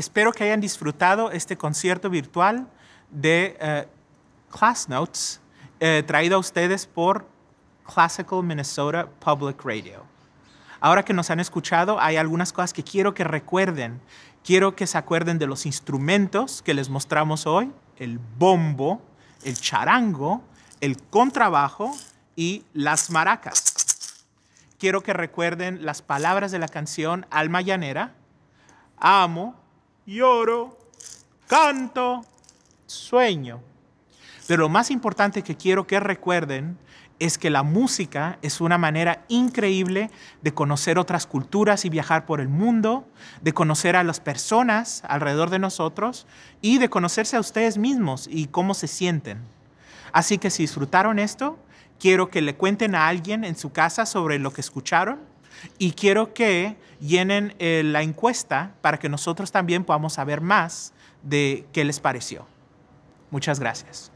espero que hayan disfrutado este concierto virtual de eh, Class Notes, eh, traído a ustedes por Classical Minnesota Public Radio. Ahora que nos han escuchado, hay algunas cosas que quiero que recuerden. Quiero que se acuerden de los instrumentos que les mostramos hoy, el bombo, el charango, el contrabajo y las maracas. Quiero que recuerden las palabras de la canción Alma Llanera, Amo, lloro, canto, sueño. Pero lo más importante que quiero que recuerden es que la música es una manera increíble de conocer otras culturas y viajar por el mundo, de conocer a las personas alrededor de nosotros y de conocerse a ustedes mismos y cómo se sienten. Así que si disfrutaron esto, quiero que le cuenten a alguien en su casa sobre lo que escucharon y quiero que llenen eh, la encuesta para que nosotros también podamos saber más de qué les pareció. Muchas gracias.